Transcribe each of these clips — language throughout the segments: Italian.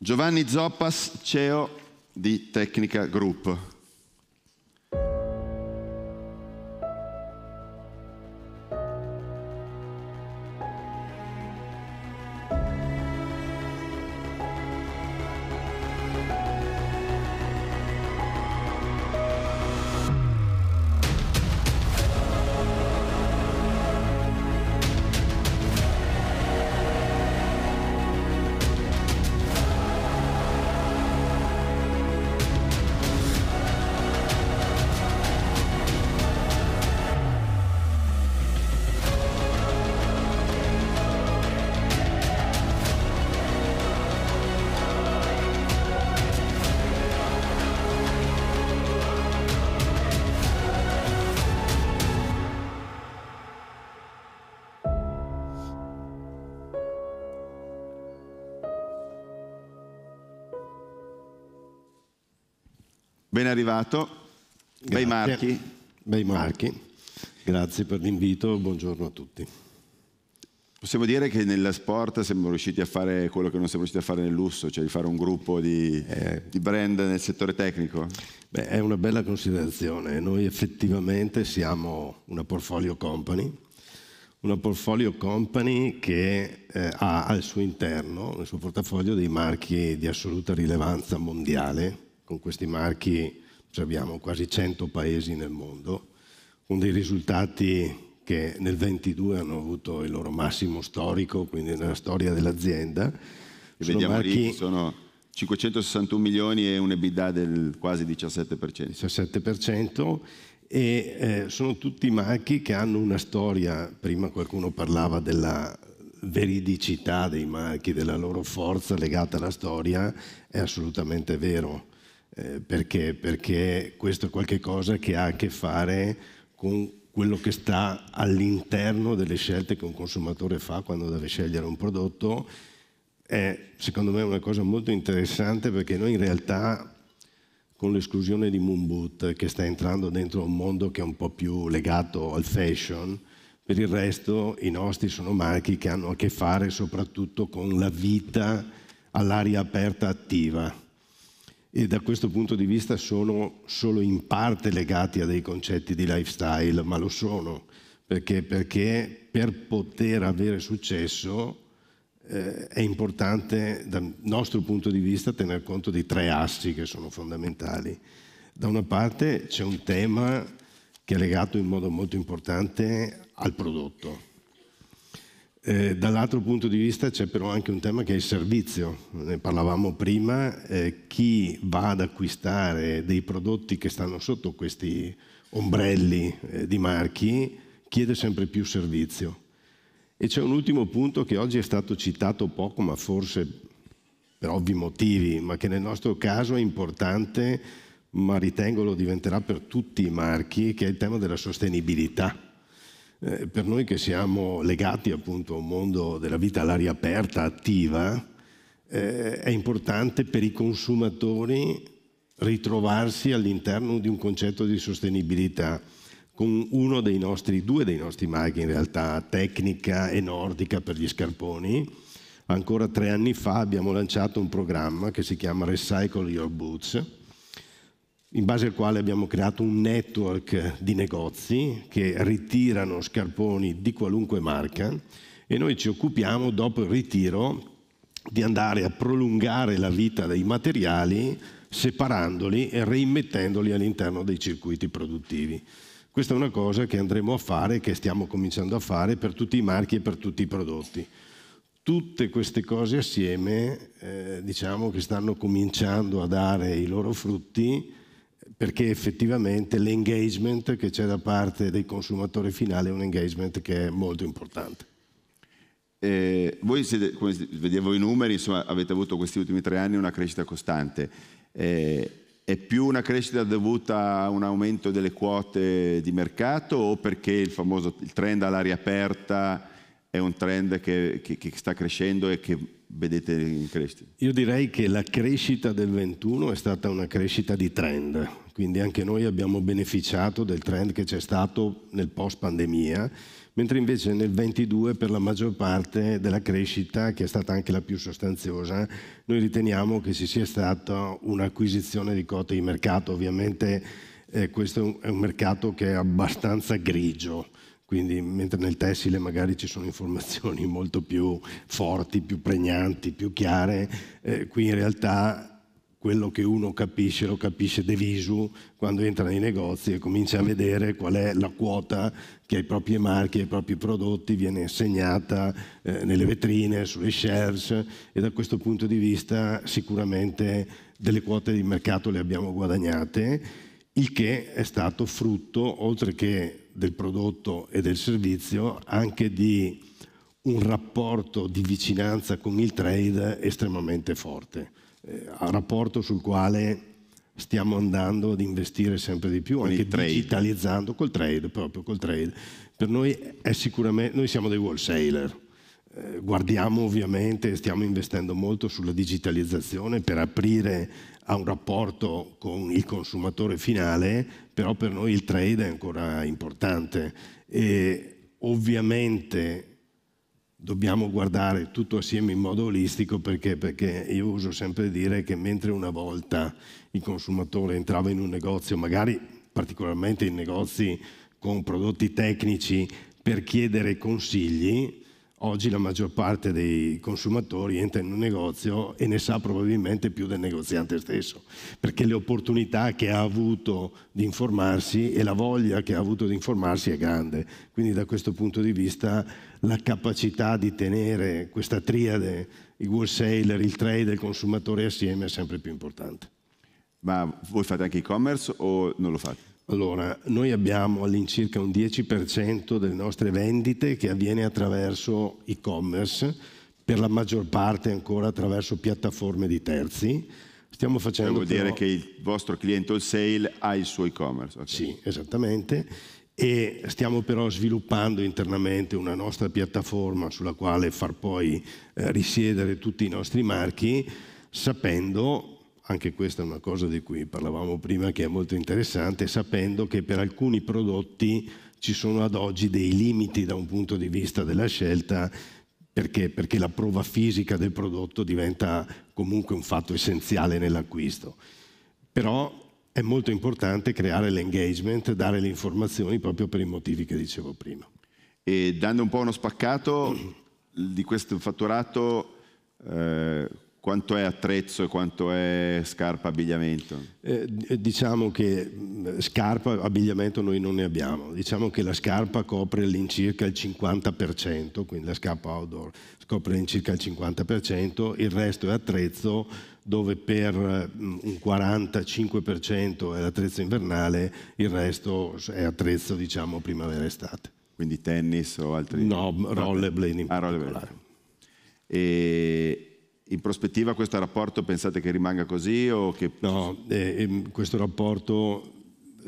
Giovanni Zoppas, CEO di Technica Group. Ben arrivato. Bei marchi. Bei marchi. Grazie per l'invito, buongiorno a tutti. Possiamo dire che nella sport siamo riusciti a fare quello che non siamo riusciti a fare nel lusso, cioè di fare un gruppo di, eh, di brand nel settore tecnico? Beh, è una bella considerazione. Noi effettivamente siamo una portfolio company, una portfolio company che eh, ha al suo interno, nel suo portafoglio, dei marchi di assoluta rilevanza mondiale con questi marchi abbiamo quasi 100 paesi nel mondo, con dei risultati che nel 22 hanno avuto il loro massimo storico, quindi nella storia dell'azienda. E sono vediamo marchi... lì, sono 561 milioni e un EBITDA del quasi 17%. 17% e eh, sono tutti marchi che hanno una storia, prima qualcuno parlava della veridicità dei marchi, della loro forza legata alla storia, è assolutamente vero eh, perché? Perché questo è qualcosa che ha a che fare con quello che sta all'interno delle scelte che un consumatore fa quando deve scegliere un prodotto è secondo me una cosa molto interessante perché noi in realtà con l'esclusione di Moonboot che sta entrando dentro un mondo che è un po' più legato al fashion, per il resto i nostri sono marchi che hanno a che fare soprattutto con la vita all'aria aperta attiva e da questo punto di vista sono solo in parte legati a dei concetti di lifestyle, ma lo sono, perché, perché per poter avere successo eh, è importante dal nostro punto di vista tener conto di tre assi che sono fondamentali. Da una parte c'è un tema che è legato in modo molto importante al prodotto, eh, dall'altro punto di vista c'è però anche un tema che è il servizio, ne parlavamo prima, eh, chi va ad acquistare dei prodotti che stanno sotto questi ombrelli eh, di marchi chiede sempre più servizio. E c'è un ultimo punto che oggi è stato citato poco, ma forse per ovvi motivi, ma che nel nostro caso è importante, ma ritengo lo diventerà per tutti i marchi, che è il tema della sostenibilità eh, per noi che siamo legati appunto a un mondo della vita all'aria aperta, attiva, eh, è importante per i consumatori ritrovarsi all'interno di un concetto di sostenibilità con uno dei nostri, due dei nostri maghi in realtà, tecnica e nordica per gli scarponi. Ancora tre anni fa abbiamo lanciato un programma che si chiama Recycle Your Boots, in base al quale abbiamo creato un network di negozi che ritirano scarponi di qualunque marca e noi ci occupiamo dopo il ritiro di andare a prolungare la vita dei materiali separandoli e reimmettendoli all'interno dei circuiti produttivi. Questa è una cosa che andremo a fare, che stiamo cominciando a fare per tutti i marchi e per tutti i prodotti. Tutte queste cose assieme eh, diciamo che stanno cominciando a dare i loro frutti perché effettivamente l'engagement che c'è da parte dei consumatori finali è un engagement che è molto importante. Eh, voi siete, come vedevo i numeri, insomma, avete avuto questi ultimi tre anni una crescita costante. Eh, è più una crescita dovuta a un aumento delle quote di mercato o perché il famoso il trend all'aria aperta è un trend che, che, che, sta crescendo e che vedete in crescita? Io direi che la crescita del 21 è stata una crescita di trend, quindi anche noi abbiamo beneficiato del trend che c'è stato nel post pandemia, mentre invece nel 22 per la maggior parte della crescita, che è stata anche la più sostanziosa, noi riteniamo che ci sia stata un'acquisizione di quote di mercato, ovviamente eh, questo è un mercato che è abbastanza grigio quindi mentre nel tessile magari ci sono informazioni molto più forti, più pregnanti, più chiare, eh, qui in realtà quello che uno capisce lo capisce de visu quando entra nei negozi e comincia a vedere qual è la quota che ai propri marchi, ai propri prodotti viene assegnata eh, nelle vetrine, sulle shelves e da questo punto di vista sicuramente delle quote di mercato le abbiamo guadagnate il che è stato frutto, oltre che del prodotto e del servizio, anche di un rapporto di vicinanza con il trade estremamente forte, eh, un rapporto sul quale stiamo andando ad investire sempre di più, con anche digitalizzando col trade, proprio col trade. Per noi è sicuramente, noi siamo dei wholesaler, eh, guardiamo ovviamente, stiamo investendo molto sulla digitalizzazione per aprire a un rapporto con il consumatore finale, però per noi il trade è ancora importante e ovviamente dobbiamo guardare tutto assieme in modo olistico perché, perché, io uso sempre dire che mentre una volta il consumatore entrava in un negozio, magari particolarmente in negozi con prodotti tecnici, per chiedere consigli, Oggi la maggior parte dei consumatori entra in un negozio e ne sa probabilmente più del negoziante stesso, perché le opportunità che ha avuto di informarsi e la voglia che ha avuto di informarsi è grande. Quindi da questo punto di vista la capacità di tenere questa triade, il wholesaler, il trade e il consumatore assieme è sempre più importante. Ma voi fate anche e-commerce o non lo fate? Allora, noi abbiamo all'incirca un 10% delle nostre vendite che avviene attraverso e-commerce, per la maggior parte ancora attraverso piattaforme di terzi. Stiamo facendo Devo però... dire che il vostro cliente wholesale ha il suo e-commerce. Okay. Sì, esattamente. E stiamo però sviluppando internamente una nostra piattaforma sulla quale far poi eh, risiedere tutti i nostri marchi, sapendo anche questa è una cosa di cui parlavamo prima che è molto interessante, sapendo che per alcuni prodotti ci sono ad oggi dei limiti da un punto di vista della scelta perché? perché, la prova fisica del prodotto diventa comunque un fatto essenziale nell'acquisto. Però è molto importante creare l'engagement, dare le informazioni proprio per i motivi che dicevo prima. E dando un po' uno spaccato di questo fatturato, eh, quanto è attrezzo e quanto è scarpa abbigliamento? Eh, diciamo che scarpa abbigliamento noi non ne abbiamo, diciamo che la scarpa copre all'incirca il 50%, quindi la scarpa outdoor copre all'incirca il 50%, il resto è attrezzo dove per un 45% è l'attrezzo invernale, il resto è attrezzo diciamo primavera-estate. Quindi tennis o altri? No, rollerblade in ah, particolare. E, in prospettiva questo rapporto pensate che rimanga così? Che... No, eh, ehm, questo rapporto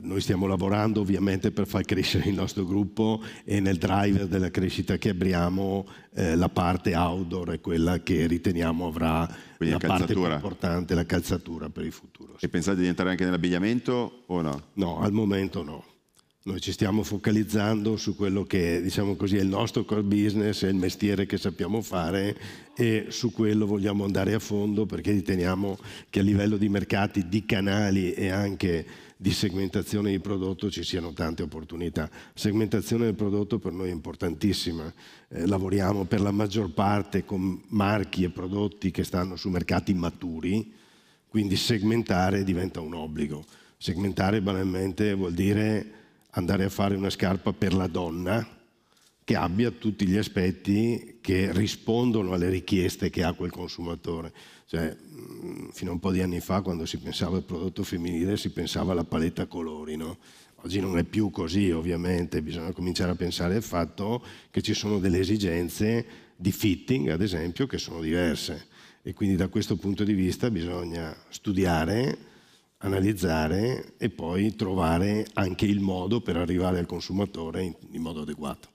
noi stiamo lavorando ovviamente per far crescere il nostro gruppo e nel driver della crescita che abbiamo eh, la parte outdoor è quella che riteniamo avrà Quindi la, parte più importante, la calzatura per il futuro. E pensate di entrare anche nell'abbigliamento o no? No, al momento no. Noi ci stiamo focalizzando su quello che diciamo così, è il nostro core business, è il mestiere che sappiamo fare e su quello vogliamo andare a fondo perché riteniamo che a livello di mercati, di canali e anche di segmentazione di prodotto ci siano tante opportunità. Segmentazione del prodotto per noi è importantissima. Eh, lavoriamo per la maggior parte con marchi e prodotti che stanno su mercati maturi, quindi segmentare diventa un obbligo. Segmentare banalmente vuol dire andare a fare una scarpa per la donna che abbia tutti gli aspetti che rispondono alle richieste che ha quel consumatore. Cioè, mm, fino a un po' di anni fa, quando si pensava al prodotto femminile, si pensava alla paletta colori, no? Oggi non è più così, ovviamente, bisogna cominciare a pensare al fatto che ci sono delle esigenze di fitting, ad esempio, che sono diverse. E quindi da questo punto di vista bisogna studiare analizzare e poi trovare anche il modo per arrivare al consumatore in, in modo adeguato.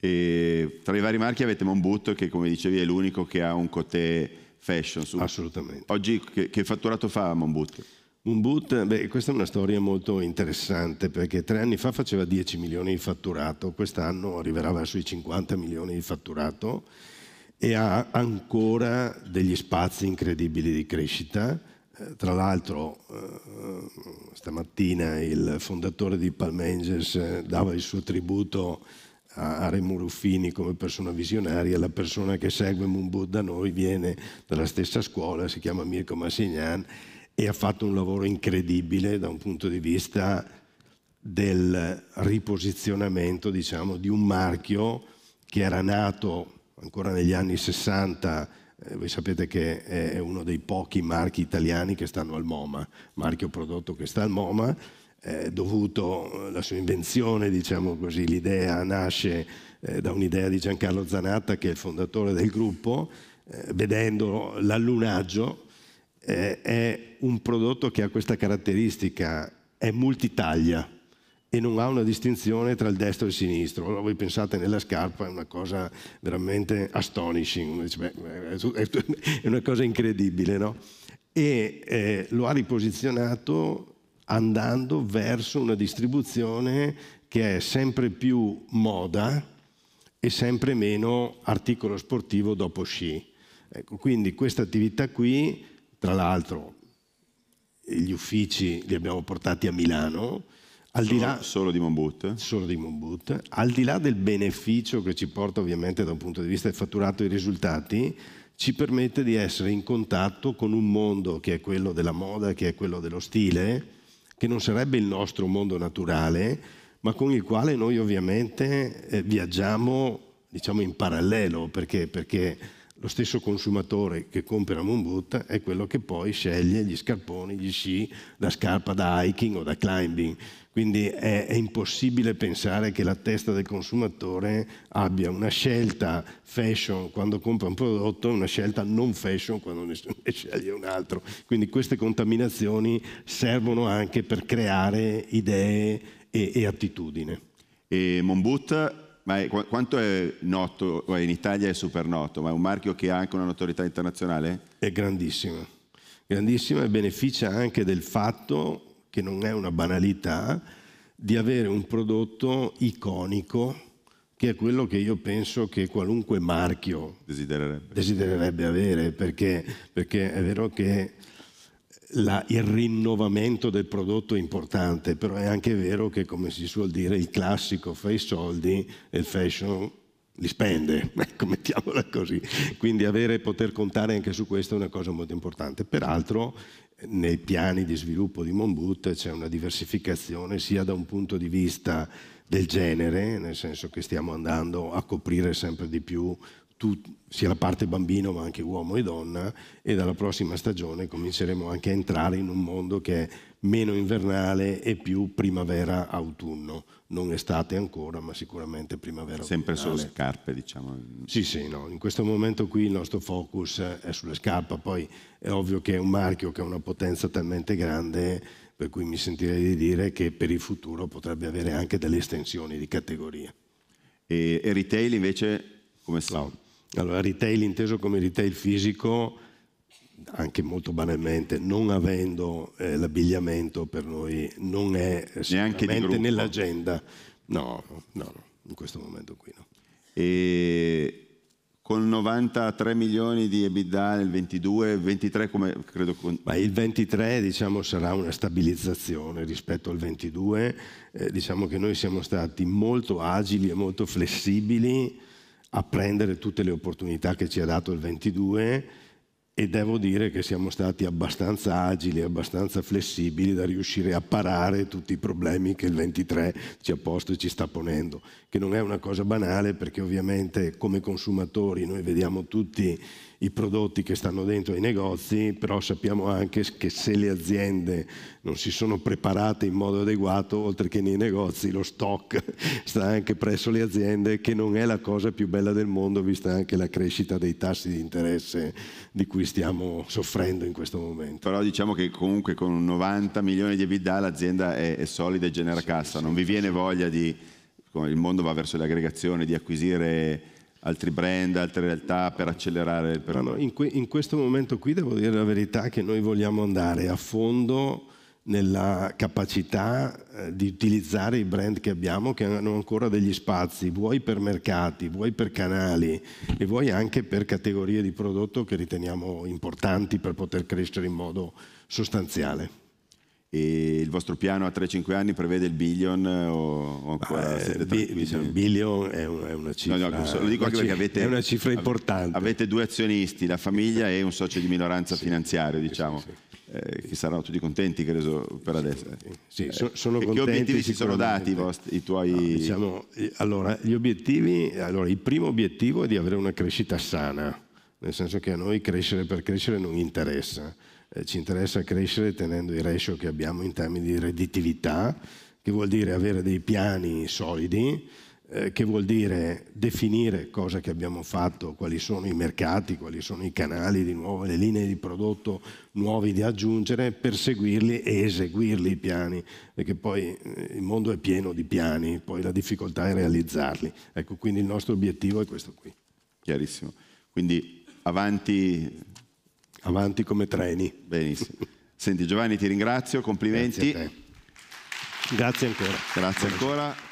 E tra i vari marchi avete Monbutto che come dicevi è l'unico che ha un cotè fashion. Su. Assolutamente. Oggi che, che fatturato fa Monbutto? Moonboot, beh, questa è una storia molto interessante perché tre anni fa faceva 10 milioni di fatturato, quest'anno arriverà verso i 50 milioni di fatturato e ha ancora degli spazi incredibili di crescita tra l'altro eh, stamattina il fondatore di Palmenges eh, dava il suo tributo a Remo Ruffini come persona visionaria, la persona che segue Mumbo da noi viene dalla stessa scuola, si chiama Mirko Massignan e ha fatto un lavoro incredibile da un punto di vista del riposizionamento diciamo, di un marchio che era nato ancora negli anni 60 eh, voi sapete che è uno dei pochi marchi italiani che stanno al MoMA, marchio prodotto che sta al MoMA, eh, dovuto alla eh, sua invenzione, diciamo così, l'idea nasce eh, da un'idea di Giancarlo Zanatta che è il fondatore del gruppo, vedendo l'allunaggio, è un prodotto che ha questa caratteristica, è multitaglia e non ha una distinzione tra il destro e il sinistro. Allora voi pensate nella scarpa, è una cosa veramente astonishing, è una cosa incredibile, no? E eh, lo ha riposizionato andando verso una distribuzione che è sempre più moda e sempre meno articolo sportivo dopo sci. Ecco, quindi questa attività qui, tra l'altro, gli uffici li abbiamo portati a Milano, al solo, di là, solo di Mombut? Solo di Mombut. Al di là del beneficio che ci porta ovviamente da un punto di vista del fatturato e dei risultati, ci permette di essere in contatto con un mondo che è quello della moda, che è quello dello stile, che non sarebbe il nostro mondo naturale, ma con il quale noi ovviamente eh, viaggiamo diciamo in parallelo, perché, perché lo stesso consumatore che compra Mombutta è quello che poi sceglie gli scarponi, gli sci, la scarpa da hiking o da climbing. Quindi è, è impossibile pensare che la testa del consumatore abbia una scelta fashion quando compra un prodotto e una scelta non fashion quando ne sceglie un altro. Quindi queste contaminazioni servono anche per creare idee e, e attitudine. E Mombut ma è, quanto è noto, in Italia è super noto, ma è un marchio che ha anche una notorietà internazionale? È grandissimo, grandissima e beneficia anche del fatto, che non è una banalità, di avere un prodotto iconico che è quello che io penso che qualunque marchio desidererebbe, desidererebbe avere, perché, perché è vero che la, il rinnovamento del prodotto è importante, però è anche vero che, come si suol dire, il classico fa i soldi e il fashion li spende, ecco, mettiamola così. Quindi avere, poter contare anche su questo è una cosa molto importante. Peraltro nei piani di sviluppo di Monboot c'è una diversificazione sia da un punto di vista del genere, nel senso che stiamo andando a coprire sempre di più tu, sia la parte bambino ma anche uomo e donna e dalla prossima stagione cominceremo anche a entrare in un mondo che è meno invernale e più primavera-autunno, non estate ancora ma sicuramente primavera. Sempre sulle scarpe diciamo. Sì sì, no. in questo momento qui il nostro focus è sulle scarpe, poi è ovvio che è un marchio che ha una potenza talmente grande per cui mi sentirei di dire che per il futuro potrebbe avere anche delle estensioni di categoria. E, e retail invece come sta? Allora, retail inteso come retail fisico, anche molto banalmente, non avendo eh, l'abbigliamento per noi non è sicuramente nell'agenda. No, no, no, in questo momento qui no. E con 93 milioni di EBITDA nel 22, 23 come credo... Ma il 23 diciamo sarà una stabilizzazione rispetto al 22, eh, diciamo che noi siamo stati molto agili e molto flessibili a prendere tutte le opportunità che ci ha dato il 22 e devo dire che siamo stati abbastanza agili, abbastanza flessibili da riuscire a parare tutti i problemi che il 23 ci ha posto e ci sta ponendo, che non è una cosa banale perché ovviamente come consumatori noi vediamo tutti i prodotti che stanno dentro ai negozi, però sappiamo anche che se le aziende non si sono preparate in modo adeguato, oltre che nei negozi, lo stock sta anche presso le aziende, che non è la cosa più bella del mondo, vista anche la crescita dei tassi di interesse di cui stiamo soffrendo in questo momento. Però diciamo che comunque con 90 milioni di EBITDA l'azienda è, è solida e genera sì, cassa, sì, non vi viene voglia di, il mondo va verso l'aggregazione, di acquisire altri brand, altre realtà per accelerare per no, no, in, que- in, questo momento qui devo dire la verità che noi vogliamo andare a fondo nella capacità eh, di utilizzare i brand che abbiamo che hanno ancora degli spazi, vuoi per mercati, vuoi per canali e vuoi anche per categorie di prodotto che riteniamo importanti per poter crescere in modo sostanziale. E il vostro piano a 3-5 anni prevede il billion eh, o, o ancora eh, bi, il diciamo, billion è, è, una cifra no, no, lo dico anche perché avete, è una cifra importante avete due azionisti la famiglia e un socio di minoranza sì, finanziario diciamo sì, sì. Eh, che saranno tutti contenti credo per adesso sì, eh, sono che, contenti, che obiettivi si sono dati i, vostri, i tuoi no, diciamo, allora gli obiettivi allora il primo obiettivo è di avere una crescita sana nel senso che a noi crescere per crescere non interessa eh, ci interessa crescere tenendo i ratio che abbiamo in termini di redditività, che vuol dire avere dei piani solidi, eh, che vuol dire definire cosa che abbiamo fatto, quali sono i mercati, quali sono i canali di nuovo, le linee di prodotto nuovi da aggiungere, perseguirli e eseguirli i piani, perché poi eh, il mondo è pieno di piani, poi la difficoltà è realizzarli. Ecco, quindi il nostro obiettivo è questo qui. Chiarissimo. Quindi avanti Avanti come treni. Benissimo. Senti Giovanni, ti ringrazio, complimenti. Grazie, Grazie ancora. Grazie ancora.